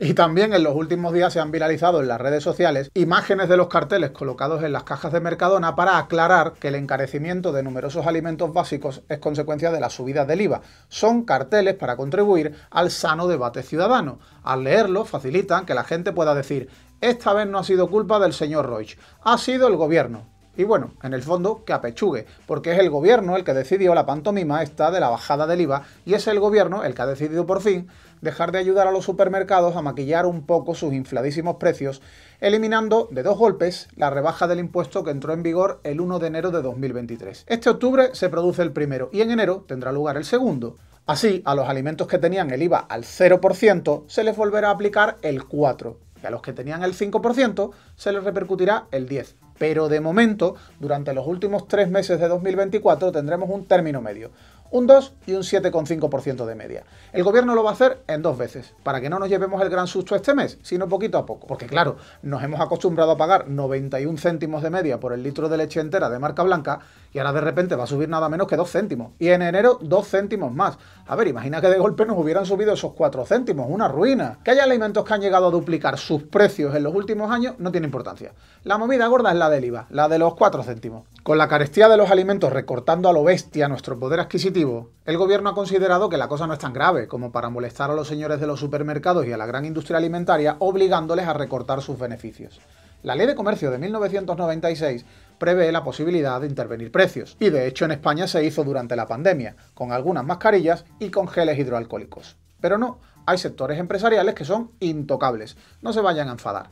Y también en los últimos días se han viralizado en las redes sociales imágenes de los carteles colocados en las cajas de Mercadona para aclarar que el encarecimiento de numerosos alimentos básicos es consecuencia de la subida del IVA. Son carteles para contribuir al sano debate ciudadano. Al leerlos facilitan que la gente pueda decir, esta vez no ha sido culpa del señor Roig, ha sido el gobierno, y bueno, en el fondo, que apechugue, porque es el gobierno el que decidió la pantomima esta de la bajada del IVA y es el gobierno el que ha decidido por fin dejar de ayudar a los supermercados a maquillar un poco sus infladísimos precios, eliminando de dos golpes la rebaja del impuesto que entró en vigor el 1 de enero de 2023. Este octubre se produce el primero y en enero tendrá lugar el segundo. Así, a los alimentos que tenían el IVA al 0% se les volverá a aplicar el 4%, y a los que tenían el 5% se les repercutirá el 10%. Pero de momento, durante los últimos tres meses de 2024 tendremos un término medio un 2 y un 7,5% de media. El gobierno lo va a hacer en dos veces, para que no nos llevemos el gran susto este mes, sino poquito a poco. Porque claro, nos hemos acostumbrado a pagar 91 céntimos de media por el litro de leche entera de marca blanca y ahora de repente va a subir nada menos que 2 céntimos. Y en enero 2 céntimos más. A ver, imagina que de golpe nos hubieran subido esos 4 céntimos, una ruina. Que haya alimentos que han llegado a duplicar sus precios en los últimos años no tiene importancia. La movida gorda es la del IVA, la de los 4 céntimos. Con la carestía de los alimentos recortando a lo bestia nuestro poder adquisitivo, el gobierno ha considerado que la cosa no es tan grave como para molestar a los señores de los supermercados y a la gran industria alimentaria obligándoles a recortar sus beneficios. La ley de comercio de 1996 prevé la posibilidad de intervenir precios, y de hecho en España se hizo durante la pandemia, con algunas mascarillas y con geles hidroalcohólicos. Pero no, hay sectores empresariales que son intocables, no se vayan a enfadar.